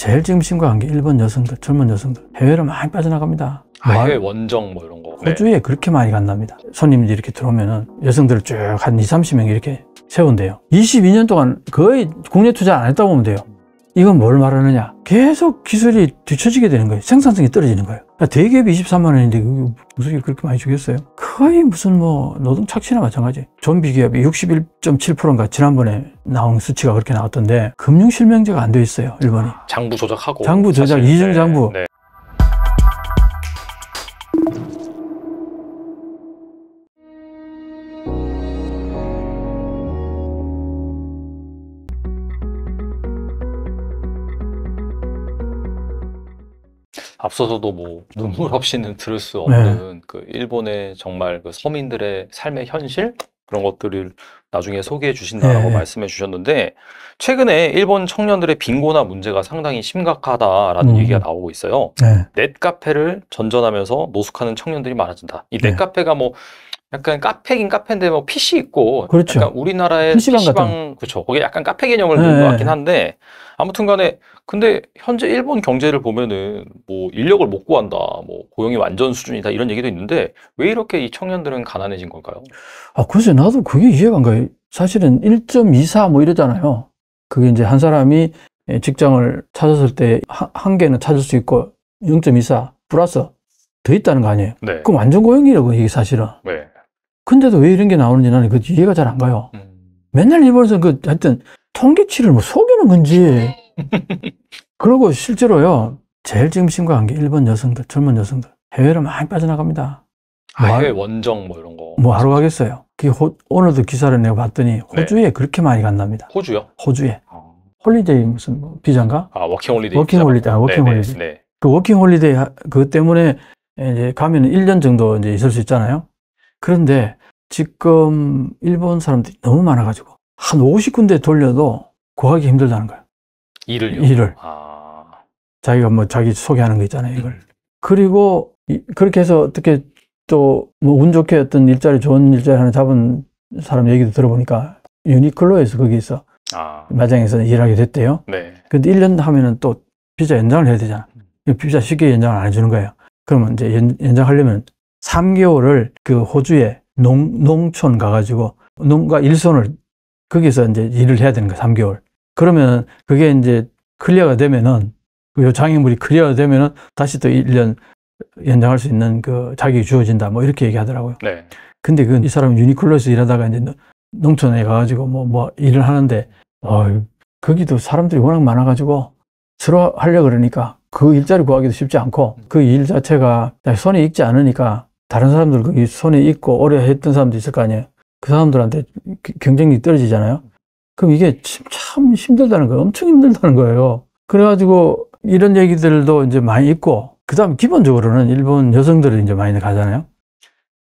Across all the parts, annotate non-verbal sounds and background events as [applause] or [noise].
제일 지금 심각한 게 일본 여성들, 젊은 여성들 해외로 많이 빠져나갑니다. 아, 뭐 해외 원정 뭐 이런 거. 호주에 네. 그렇게 많이 간답니다. 손님들이 이렇게 들어오면은 여성들을 쭉 한 2, 30명 이렇게 세운대요. 22년 동안 거의 국내 투자 안 했다고 보면 돼요. 이건 뭘 말하느냐 계속 기술이 뒤처지게 되는 거예요 생산성이 떨어지는 거예요 아, 대기업이 23만 원인데 무슨 그렇게 많이 주겠어요 거의 무슨 뭐 노동 착취나 마찬가지 좀비 기업이 61.7%인가 지난번에 나온 수치가 그렇게 나왔던데 금융 실명제가 안 돼 있어요 일본이 장부 조작하고 장부 조작 이전 네, 장부 네. 앞서서도 뭐 음. 눈물 없이는 들을 수 네. 없는 네. 그 일본의 정말 그 서민들의 삶의 현실 그런 것들을 나중에 소개해 주신다라고 네. 말씀해 주셨는데 최근에 일본 청년들의 빈곤화 문제가 상당히 심각하다라는 음. 얘기가 나오고 있어요. 네. 넷카페를 전전하면서 노숙하는 청년들이 많아진다. 이 네. 넷카페가 뭐 약간 카페긴 카페인데 뭐 PC 있고 그렇죠. 약간 우리나라의 PC방, PC방 같은. 그렇죠. 거기 약간 카페 개념을 네. 넣은 것 같긴 한데 아무튼간에 근데 현재 일본 경제를 보면은 뭐 인력을 못 구한다, 뭐 고용이 완전 수준이다 이런 얘기도 있는데 왜 이렇게 이 청년들은 가난해진 걸까요? 아, 글쎄 나도 그게 이해가 안 가요. 사실은 1.24 뭐 이러잖아요. 그게 이제 한 사람이 예, 직장을 찾았을 때 한 개는 찾을 수 있고 0.24 플러스 더 있다는 거 아니에요? 네. 그럼 완전 고용이라고 이게 사실은. 네. 근데도 왜 이런 게 나오는지 나는 그 이해가 잘 안 가요. 음. 맨날 일본에서 그 하여튼 통계치를 뭐 속이는 건지 네. [laughs] 그리고 실제로요, 제일 지금 심각한 게 일본 여성들, 젊은 여성들, 해외로 많이 빠져나갑니다. 아, 뭐 아, 해외 원정 뭐 이런 거. 뭐 하러 가겠어요. 호, 오늘도 기사를 내가 봤더니 네. 호주에 네. 그렇게 많이 간답니다. 호주요? 호주에. 어. 홀리데이 무슨 뭐 비자인가? 아, 워킹 홀리데이. 워킹 홀리데이. 아, 워킹 네네. 네, 홀리데이. 네. 그 워킹 홀리데이 그것 때문에 이제 가면 은 1년 정도 이제 있을 수 있잖아요. 그런데 지금 일본 사람들이 너무 많아가지고 한 50군데 돌려도 구하기 힘들다는 거예요. 일을요? 일을. 아... 자기가 뭐 자기 소개하는 거 있잖아요, 이걸. 음. 그리고 그렇게 해서 어떻게 또 뭐 운 좋게 어떤 일자리, 좋은 일자리 하나 잡은 사람 얘기도 들어보니까 유니클로에서 거기서 아. 마장에서 일하게 됐대요. 네. 근데 1년 하면은 또 비자 연장을 해야 되잖아. 비자 음. 그 쉽게 연장을 안 해주는 거예요. 그러면 이제 연, 장하려면 3개월을 그 호주에 농, 농촌 가가지고 농가 일손을 거기서 이제 일을 해야 되는 거예요 3개월. 그러면 그게 이제 클리어가 되면은 그 요 장애물이 클리어 가 되면은 다시 또 1년 연장할 수 있는 그 자격이 주어진다. 뭐 이렇게 얘기하더라고요. 네. 근데 그 이 사람은 유니클로에서 일하다가 이제 농촌에 가가지고 뭐, 뭐 일을 하는데, 어, 거기도 사람들이 워낙 많아가지고 서로 하려 그러니까 그 일자리 구하기도 쉽지 않고 그 일 자체가 손에 익지 않으니까 다른 사람들 그 손에 익고 오래 했던 사람도 있을 거 아니에요. 그 사람들한테 경쟁력이 떨어지잖아요. 그럼 이게 참 힘들다는 거예요. 엄청 힘들다는 거예요. 그래가지고 이런 얘기들도 이제 많이 있고, 그 다음 기본적으로는 일본 여성들이 이제 많이 가잖아요.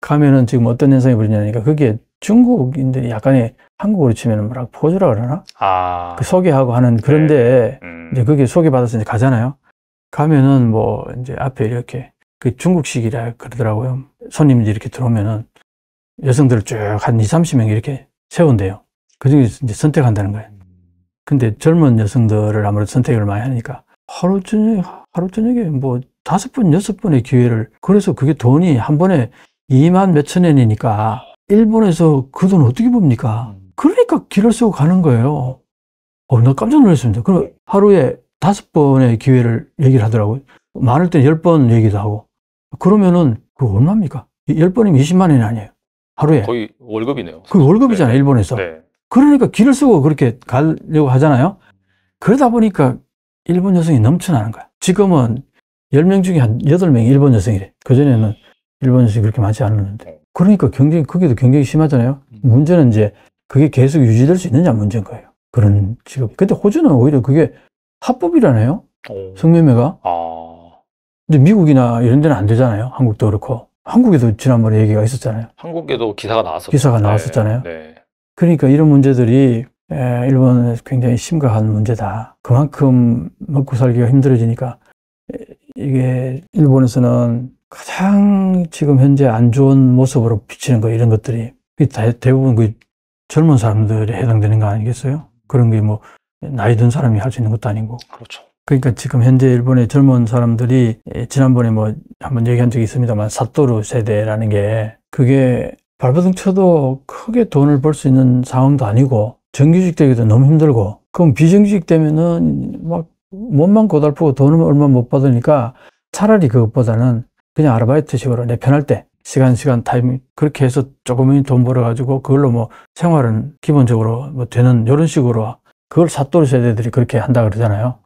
가면은 지금 어떤 현상이 벌어지냐니까 그게 중국인들이 약간의 한국으로 치면 뭐라 포즈라 그러나? 아. 그 소개하고 하는 네. 그런데 네. 음. 이제 그게 소개받아서 이제 가잖아요. 가면은 뭐 이제 앞에 이렇게 그 중국식이라 그러더라고요. 손님들이 이렇게 들어오면은 여성들을 쭉 한 2, 30명 이렇게 세운대요. 그중에 이제 선택한다는 거예요. 근데 젊은 여성들을 아무래도 선택을 많이 하니까 하루 저녁, 하루 저녁에 뭐 다섯 번, 여섯 번의 기회를 그래서 그게 돈이 한 번에 2만 몇천 엔이니까 일본에서 그 돈 어떻게 봅니까? 그러니까 길을 쓰고 가는 거예요. 어, 나 깜짝 놀랐습니다. 그럼 하루에 다섯 번의 기회를 얘기를 하더라고요. 많을 때 열 번 얘기도 하고. 그러면은 그 얼마입니까? 열번이면 20만 원이 아니에요. 하루에. 거의 월급이네요. 그 월급이잖아요, 네. 일본에서. 네. 그러니까 길을 쓰고 그렇게 가려고 하잖아요. 그러다 보니까 일본 여성이 넘쳐나는 거야. 지금은 10명 중에 한 8명이 일본 여성이래. 그전에는 일본 여성이 그렇게 많지 않았는데. 그러니까 경쟁이, 거기도 경쟁이 심하잖아요. 음. 문제는 이제 그게 계속 유지될 수 있느냐 문제인 거예요. 그런 직업. 근데 호주는 오히려 그게 합법이라네요. 어. 성매매가. 아. 근데 미국이나 이런 데는 안 되잖아요. 한국도 그렇고. 한국에도 지난번에 얘기가 있었잖아요. 한국에도 기사가 나왔었죠. 기사가 네. 나왔었잖아요. 네. 네. 그러니까 이런 문제들이 일본에서 굉장히 심각한 문제다. 그만큼 먹고 살기가 힘들어지니까 이게 일본에서는 가장 지금 현재 안 좋은 모습으로 비치는 거 이런 것들이 대부분 그 젊은 사람들이 해당되는 거 아니겠어요? 그런 게 뭐 나이 든 사람이 할 수 있는 것도 아니고. 그렇죠. 그러니까 지금 현재 일본의 젊은 사람들이 지난번에 뭐 한번 얘기한 적이 있습니다만 사또루 세대라는 게 그게 발버둥 쳐도 크게 돈을 벌 수 있는 상황도 아니고 정규직 되기도 너무 힘들고 그럼 비정규직 되면은 막 몸만 고달프고 돈은 얼마 못 받으니까 차라리 그것보다는 그냥 아르바이트식으로 내 편할 때 시간 시간 타임 그렇게 해서 조금은 돈 벌어 가지고 그걸로 뭐 생활은 기본적으로 뭐 되는 이런 식으로 그걸 사또돌 세대들이 그렇게 한다 그러잖아요.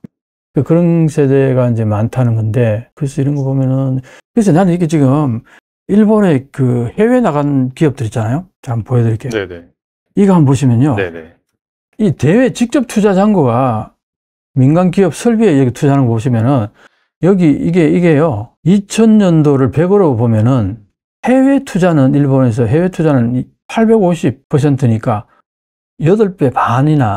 그 그런 세대가 이제 많다는 건데, 그래서 이런 거 보면은, 그래서 나는 이게 지금 일본의 그 해외 나간 기업들 있잖아요. 잠 보여드릴게요. 네네. 이거 한번 보시면요. 네네. 이 대외 직접 투자 잔고가 민간 기업 설비에 여기 투자하는 거 보시면은 여기 이게 이게요. 2000년도를 100으로 보면은 해외 투자는 일본에서 해외 투자는 850%니까 8배 반이나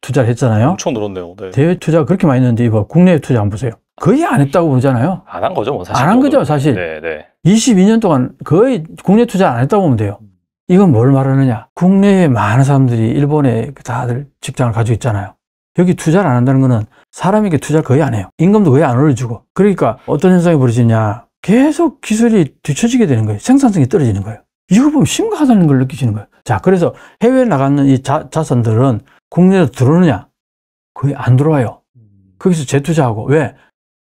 투자를 했잖아요. 엄청 늘었네요. 네. 대외 투자 그렇게 많이 했는데 이거 국내 투자 안 보세요. 거의 안 했다고 보잖아요. 안 한 거죠, 뭐 사실. 안 한 거죠, 사실. 네, 네. 22년 동안 거의 국내 투자 안 했다고 보면 돼요. 이건 뭘 말하느냐? 국내에 많은 사람들이 일본에 다들 직장을 가지고 있잖아요. 여기 투자를 안 한다는 거는 사람에게 투자를 거의 안 해요. 임금도 거의 안 올려주고. 그러니까 어떤 현상이 벌어지냐? 계속 기술이 뒤처지게 되는 거예요. 생산성이 떨어지는 거예요. 이거 보면 심각하다는 걸 느끼시는 거예요. 자, 그래서 해외에 나가는 이 자, 자산들은 국내로 들어오느냐? 거의 안 들어와요. 거기서 재투자하고. 왜?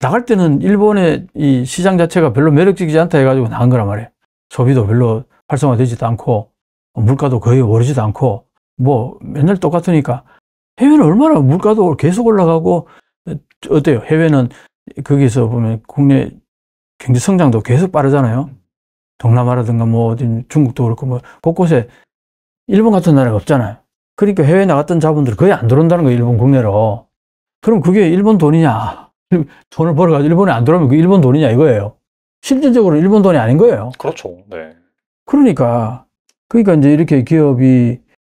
나갈 때는 일본의 이 시장 자체가 별로 매력적이지 않다 해가지고 나간 거란 말이에요. 소비도 별로 활성화되지도 않고 물가도 거의 오르지도 않고 뭐 맨날 똑같으니까 해외는 얼마나 물가도 계속 올라가고 어때요? 해외는 거기서 보면 국내 경제 성장도 계속 빠르잖아요. 동남아라든가 뭐 중국도 그렇고 뭐 곳곳에 일본 같은 나라가 없잖아요. 그러니까 해외 나갔던 자본들 거의 안 들어온다는 거예요. 일본 국내로. 그럼 그게 일본 돈이냐? 돈을 벌어가지고 일본에 안들어오면그 일본 돈이냐 이거예요. 실질적으로 일본 돈이 아닌 거예요. 그렇죠. 네. 그러니까, 그러니까 이제 이렇게 기업이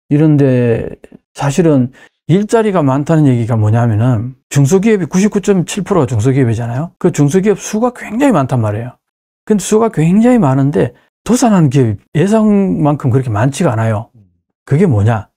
이런데 사실은 일자리가 많다는 얘기가 뭐냐면은 중소기업이 99.7%가 중소기업이잖아요. 그 중소기업 수가 굉장히 많단 말이에요. 근데 수가 굉장히 많은데 도산하 기업이 예상만큼 그렇게 많지가 않아요. 음. 그게 뭐냐?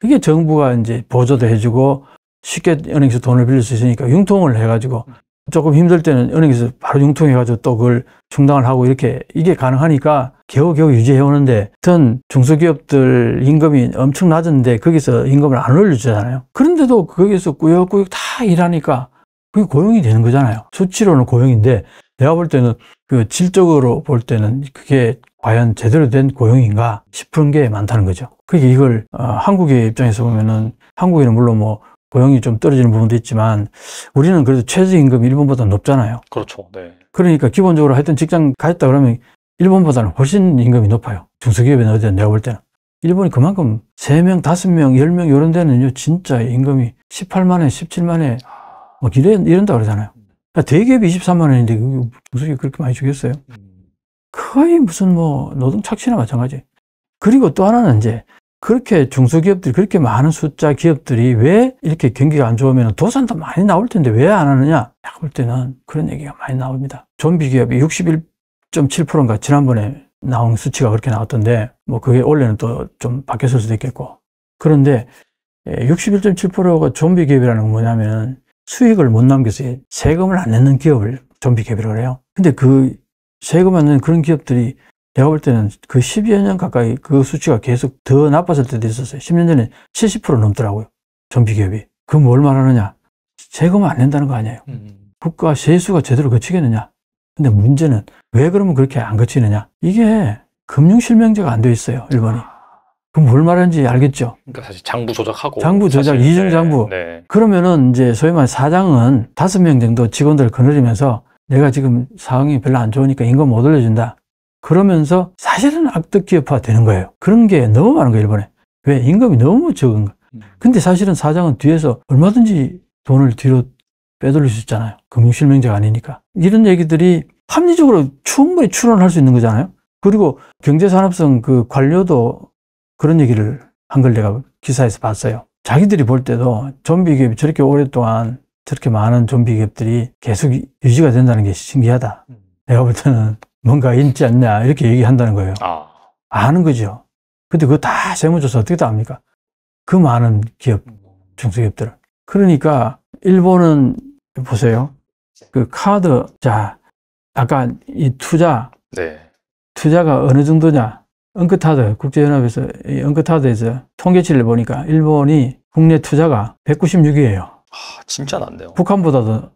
그게 정부가 이제 보조도 해주고 쉽게 은행에서 돈을 빌릴 수 있으니까 융통을 해가지고 조금 힘들 때는 은행에서 바로 융통해가지고 또 그걸 충당을 하고 이렇게 이게 가능하니까 겨우겨우 유지해오는데 어떤 중소기업들 임금이 엄청 낮은데 거기서 임금을 안 올려주잖아요. 그런데도 거기서 꾸역꾸역 다 일하니까 그게 고용이 되는 거잖아요. 수치로는 고용인데 내가 볼 때는 그 질적으로 볼 때는 그게 과연 제대로 된 고용인가 싶은 게 많다는 거죠. 그게 이걸 어, 한국의 입장에서 보면은 한국인은 물론 뭐 고용이 좀 떨어지는 부분도 있지만 우리는 그래도 최저임금이 일본보다 높잖아요. 그렇죠. 네. 그러니까 기본적으로 하여튼 직장 가있다 그러면 일본보다는 훨씬 임금이 높아요. 중소기업에 어디든 내가 볼 때는. 일본이 그만큼 3명, 5명, 10명 이런 데는요 진짜 임금이 18만 원, 17만 원에 뭐 이런, 이런다 고 그러잖아요. 그러니까 대기업이 23만 원인데 중소기업 그렇게 많이 주겠어요? 음. 거의 무슨 뭐 노동 착취나 마찬가지. 그리고 또 하나는 이제 그렇게 중소기업들이 그렇게 많은 숫자 기업들이 왜 이렇게 경기가 안 좋으면 도산도 많이 나올 텐데 왜 안 하느냐? 내가 볼 때는 그런 얘기가 많이 나옵니다. 좀비 기업이 61.7%인가 지난번에 나온 수치가 그렇게 나왔던데 뭐 그게 원래는 또 좀 바뀌었을 수도 있겠고 그런데 61.7%가 예, 좀비 기업이라는 건 뭐냐면 수익을 못 남겨서 세금을 안 내는 기업을 좀비 기업이라고 그래요. 근데 그 세금 안 내는 그런 기업들이 내가 볼 때는 그1 2여년 가까이 그 수치가 계속 더 나빴을 때도 있었어요. 10년 전에 70% 넘더라고요. 정비기업이. 그럼뭘 말하느냐? 세금 안 낸다는 거 아니에요. 음, 음. 국가 세수가 제대로 거치겠느냐? 근데 문제는 왜 그러면 그렇게 안 거치느냐? 이게 금융실명제가 안 돼 있어요, 일본이. 그럼 뭘 말하는지 알겠죠? 그러니까 사실 장부 조작하고. 장부 조작, 이중 네, 장부. 네. 그러면은 이제 소위 말해 사장은 다섯 명 정도 직원들을 거느리면서 내가 지금 상황이 별로 안 좋으니까 임금 못 올려준다. 그러면서 사실은 악덕 기업화 되는 거예요. 그런 게 너무 많은 거예요, 일본에. 왜? 임금이 너무 적은 거. 음. 근데 사실은 사장은 뒤에서 얼마든지 돈을 뒤로 빼돌릴 수 있잖아요. 금융실명제가 아니니까. 이런 얘기들이 합리적으로 충분히 추론할 수 있는 거잖아요. 그리고 경제산업성 그 관료도 그런 얘기를 한 걸 내가 기사에서 봤어요. 자기들이 볼 때도 좀비 기업이 저렇게 오랫동안 저렇게 많은 좀비 기업들이 계속 유지가 된다는 게 신기하다. 음. 내가 볼 때는 뭔가 있지 않냐 이렇게 얘기한다는 거예요. 아. 아는 거죠. 근데 그거 다 세무조사 어떻게 다 합니까? 그 많은 기업, 음. 중소기업들은. 그러니까 일본은 보세요. 그 카드, 자, 아까 이 투자, 네. 투자가 어느 정도냐? 엉크타드, 국제연합에서, 엉크타드에서 통계치를 보니까 일본이 국내 투자가 1 9 6위에요 아, 진짜 난데요. 북한보다도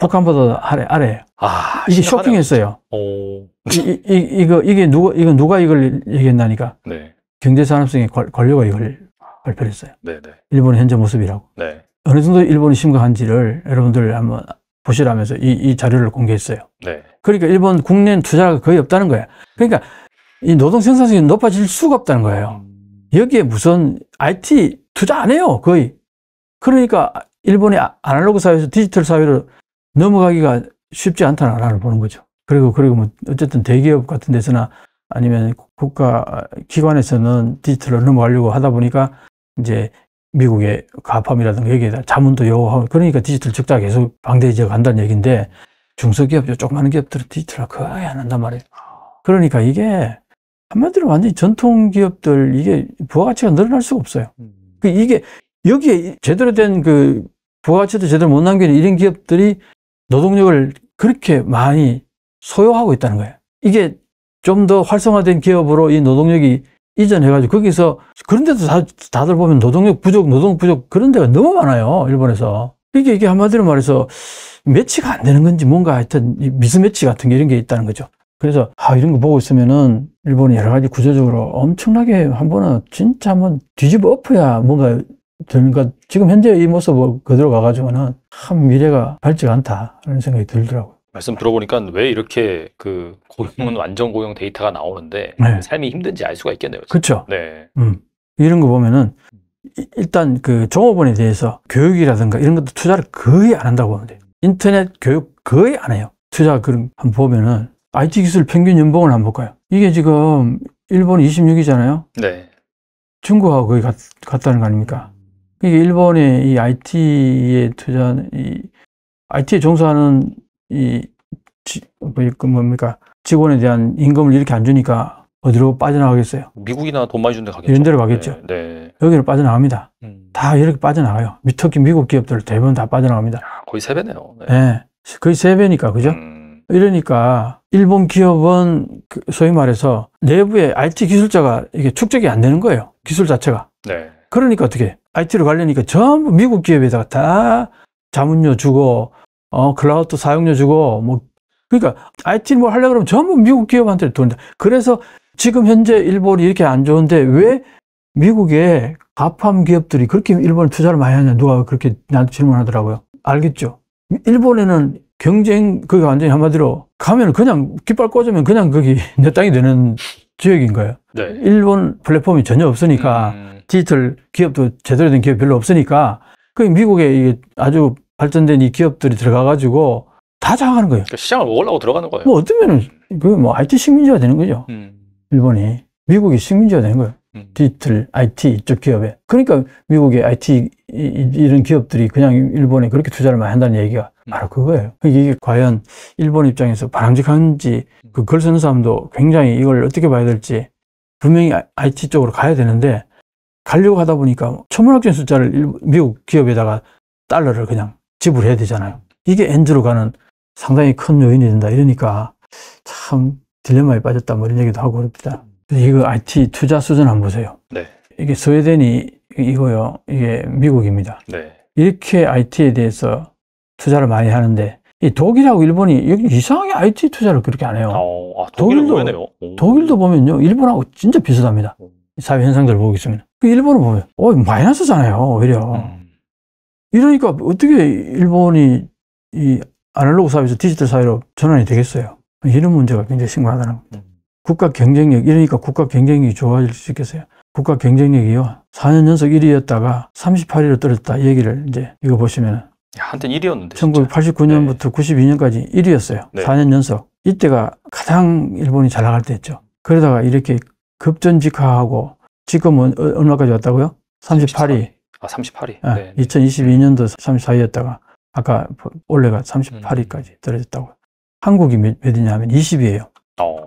북한보다 아래 아래. 아 이게 쇼킹했어요. 오. 이, 이, 이거 이게 누가 이거 누가 이걸 얘기했나니까. 네. 경제산업성의 권력가 이걸 발표했어요. 네네. 일본의 현재 모습이라고. 네. 어느 정도 일본이 심각한지를 여러분들 한번 보시라면서 이, 이 자료를 공개했어요. 네. 그러니까 일본 국내 투자가 거의 없다는 거예 그러니까 이 노동 생산성이 높아질 수가 없다는 거예요. 음. 여기에 무슨 IT 투자 안 해요, 거의. 그러니까 일본이 아, 아날로그 사회에서 디지털 사회로 넘어가기가 쉽지 않다는 하나를 보는 거죠. 그리고, 그리고 뭐, 어쨌든 대기업 같은 데서나 아니면 국가 기관에서는 디지털로 넘어가려고 하다 보니까 이제 미국의 가압함이라든가 여기에 다 자문도 요구하고 그러니까 디지털 적자가 계속 방대해져 간다는 얘기인데 중소기업, 조그마한 기업들은 디지털을 거의 안 한단 말이에요. 그러니까 이게 한마디로 완전히 전통 기업들 이게 부가가치가 늘어날 수가 없어요. 음. 그 이게 여기에 제대로 된그 부가가치도 제대로 못 남기는 이런 기업들이 노동력을 그렇게 많이 소요하고 있다는 거예요. 이게 좀 더 활성화된 기업으로 이 노동력이 이전해가지고 거기서 그런데도 다들 보면 노동력 부족, 노동 부족 그런 데가 너무 많아요. 일본에서. 이게, 이게 한마디로 말해서 매치가 안 되는 건지 뭔가 하여튼 미스매치 같은 게 이런 게 있다는 거죠. 그래서 아 이런 거 보고 있으면은 일본이 여러 가지 구조적으로 엄청나게 한 번은 진짜 한번 뒤집어 엎어야 뭔가 그러니까 지금 현재 이 모습을 그대로 가가지고는 참 미래가 밝지 않다라는 생각이 들더라고요. 말씀 들어보니까 왜 이렇게 그 고용은 음. 완전 고용 데이터가 나오는데 네. 삶이 힘든지 알 수가 있겠네요. 그렇죠. 네. 음. 이런 거 보면은 일단 그 종업원에 대해서 교육이라든가 이런 것도 투자를 거의 안 한다고 보면 돼요. 인터넷 교육 거의 안 해요. 투자 그런 한번 보면은 IT 기술 평균 연봉을 한 번 볼까요? 이게 지금 일본 26이잖아요. 네. 중국하고 거의 같, 같다는 거 아닙니까? 그러니까 일본의 이 IT에 투자한, 이 IT에 종사하는 이, 지, 뭐 뭡니까, 직원에 대한 임금을 이렇게 안 주니까 어디로 빠져나가겠어요? 미국이나 돈 많이 준는데 가겠죠. 이런 데로 가겠죠. 네. 네. 여기로 빠져나갑니다. 음. 다 이렇게 빠져나가요. 미터키 미국 기업들 대부분 다 빠져나갑니다. 야, 거의 세 배네요. 네. 네. 거의 세 배니까, 그죠? 음. 이러니까 일본 기업은 그 소위 말해서 내부에 IT 기술자가 이게 축적이 안 되는 거예요. 기술 자체가. 네. 그러니까 어떻게 IT로 가려니까 전부 미국 기업에다가 다 자문료 주고, 어, 클라우드 사용료 주고, 뭐, 그러니까 IT 뭐 하려고 그러면 전부 미국 기업한테 돈다. 그래서 지금 현재 일본이 이렇게 안 좋은데 왜 미국의 가팜 기업들이 그렇게 일본에 투자를 많이 하냐 누가 그렇게 나한테 질문하더라고요. 알겠죠? 일본에는 경쟁 그게 완전히 한마디로 가면 그냥 깃발 꽂으면 그냥 거기 [laughs] 내 땅이 되는 지역인 거예요. 네. 일본 플랫폼이 전혀 없으니까 음... 디지털 기업도 제대로 된 기업 별로 없으니까 그 미국에 이게 아주 발전된 이 기업들이 들어가가지고 다 장악하는 거예요. 그러니까 시장을 먹으려고 들어가는 거예요. 뭐 어쩌면은 그뭐 IT 식민지가 되는 거죠. 음. 일본이 미국이 식민지가 되는 거예요. 음. 디지털 IT 이쪽 기업에 그러니까 미국의 IT 이런 기업들이 그냥 일본에 그렇게 투자를 많이 한다는 얘기가 음. 바로 그거예요. 그러니까 이게 과연 일본 입장에서 바람직한지 음. 그걸 쓰는 사람도 굉장히 이걸 어떻게 봐야 될지 분명히 IT 쪽으로 가야 되는데 가려고 하다 보니까 천문학적인 숫자를 미국 기업에다가 달러를 그냥 지불해야 되잖아요. 이게 엔지로 가는 상당히 큰 요인이 된다. 이러니까 참 딜레마에 빠졌다. 뭐 이런 얘기도 하고 그럽니다. 이거 IT 투자 수준 한번 보세요. 네. 이게 스웨덴이 이거요. 이게 미국입니다. 네. 이렇게 IT에 대해서 투자를 많이 하는데 이 독일하고 일본이 이상하게 IT 투자를 그렇게 안 해요. 어, 아, 아, 독일도 독일도 보면요. 일본하고 진짜 비슷합니다. 오. 사회 현상들을 보고 있습니다. 그 일본을 보면, 어, 마이너스잖아요, 오히려. 음. 이러니까 어떻게 일본이 이 아날로그 사회에서 디지털 사회로 전환이 되겠어요? 이런 문제가 굉장히 심각하다는 겁니다. 음. 국가 경쟁력, 이러니까 국가 경쟁력이 좋아질 수 있겠어요. 국가 경쟁력이요. 4년 연속 1위였다가 38위로 떨어졌다. 얘기를 이제 이거 보시면. 야, 한땐 1위였는데. 1989년부터 네. 92년까지 1위였어요. 네. 4년 연속. 이때가 가장 일본이 잘 나갈 때였죠. 그러다가 이렇게 급전직하하고 지금은 얼마까지 왔다고요? 38위. 아, 38위. 예, 네, 2022년도 34위였다가 아까 올해가 38위까지 음. 떨어졌다고. 한국이 몇, 몇이냐면 2 0위에요 어.